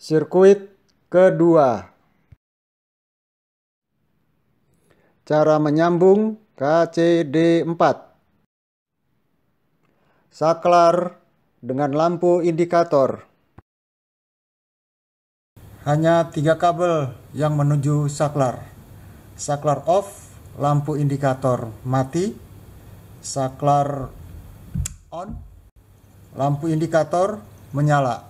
Sirkuit kedua. Cara menyambung KCD4. Saklar dengan lampu indikator. Hanya tiga kabel yang menuju saklar. Saklar off, lampu indikator mati. Saklar on, lampu indikator menyala.